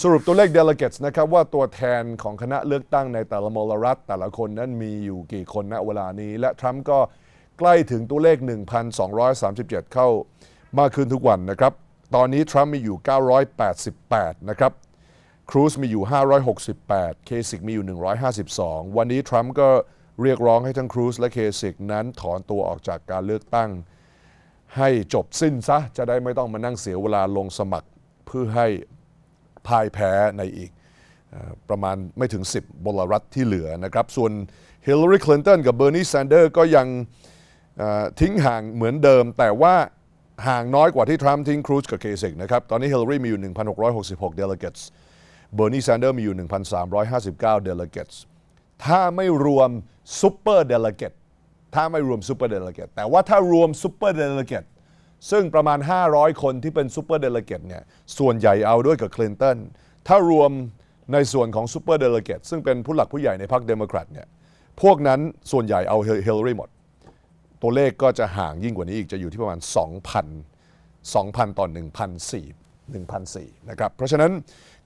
สรุปตัวเลขเดลเกต t e นะครับว่าตัวแทนของคณะเลือกตั้งในแต่ละมลรัฐ แต่ละคนนั้นมีอยู่กี่คนณเวลานี้ และทรัมป์ก็ใกล้ถึงตัวเลข 1,237 เข้ามากขึ้นทุกวันนะครับตอนนี้ทรัมป์มีอยู่ 988นะครับครูซมีอยู่ 568เคสิกมีอยู่152 วันนี้ทรัมป์ก็เรียกร้องให้ทั้งครูซและเคสิกนั้นถอนตัวออกจากการเลือกตั้งให้จบสิ้นซะจะได้ไม่ต้องมานั่งเสียเวลาลงสมัครเพื่อให้พ่ายแพ้ในอีกประมาณไม่ถึง 10บลรัฐที่เหลือนะครับ ส่วนฮิลลารีคลินตันกับเบอร์นีแซนเดอร์ก็ยังทิ้งห่างเหมือนเดิม แต่ว่าห่างน้อยกว่าที่ทรัมป์ทิ้งครูซกับเคสิกนะครับ ตอนนี้ฮิลลารีมีอยู่ 1,666 delegates เบอร์นีแซนเดอร์มีอยู่ 1,359 delegates ถ้าไม่รวมซูเปอร์เดลเกตถ้าไม่รวมซูเปอร์เดลเกตแต่ว่าถ้ารวมซูเปอร์เดลเกตซึ่งประมาณ 500 คนที่เป็นซูเปอร์เดลเกตเนี่ยส่วนใหญ่เอาด้วยกับคลินตันถ้ารวมในส่วนของซูเปอร์เดลเกตซึ่งเป็นผู้หลักผู้ใหญ่ในพรรคเดโมแครตเนี่ยพวกนั้นส่วนใหญ่เอาเฮลรี่หมด ตัวเลขก็จะห่างยิ่งกว่านี้อีกจะอยู่ที่ประมาณ 2,000 2,000ต่อ1,004 1,004นะครับ เพราะฉะนั้น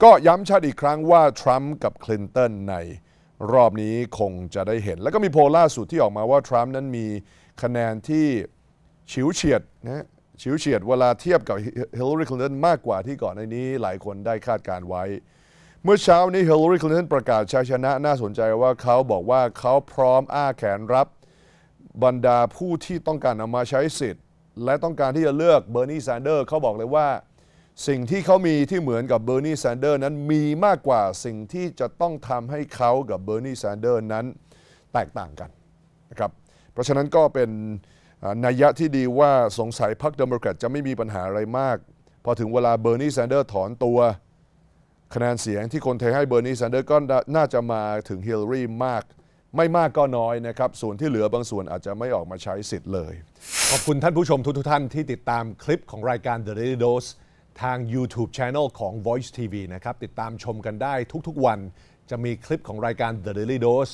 ก็ย้ำชัดอีกครั้งว่า ทรัมป์กับคลินตันในรอบนี้คงจะได้เห็น แล้วก็มีโพลล่าสุดที่ออกมาว่าทรัมป์นั้นมีคะแนนที่ฉิวเฉียดนะฉิวเฉียดเวลาเทียบกับฮิลลารีคลินตันมากกว่าที่ก่อนในนี้หลายคนได้คาดการไว้ เมื่อเช้านี้ฮิลลารีคลินตันประกาศชัยชนะน่าสนใจว่าเขาบอกว่าเขาพร้อมอ้าแขนรับบรรดาผู้ที่ต้องการเอามาใช้สิทธิ์ และต้องการที่จะเลือกเบอร์นีแซนเดอร์เขาบอกเลยว่าสิ่งที่เขามีที่เหมือนกับเบอร์นีแซนเดอร์นั้นมีมากกว่าสิ่งที่จะต้องทำให้เขากับเบอร์นีแซนเดอร์นั้นแตกต่างกันนะครับเพราะฉะนั้นก็เป็นนัยยะที่ดีว่าสงสัยพรรคเดโมแครตจะไม่มีปัญหาอะไรมาก พอถึงเวลาเบอร์นีแซนเดอร์ถอนตัวคะแนนเสียงที่คนเทให้เบอร์นีแซนเดอร์ก็น่าจะมาถึงฮิลลารีมาก ไม่มากก็น้อยนะครับ ส่วนที่เหลือบางส่วนอาจจะไม่ออกมาใช้สิทธิ์เลย ขอบคุณท่านผู้ชมทุกท่านที่ติดตามคลิปของรายการ The Daily Dose ทาง YouTube Channel ของ Voice TV นะครับติดตามชมกันได้ทุกๆวันจะมีคลิปของรายการ The Daily Dose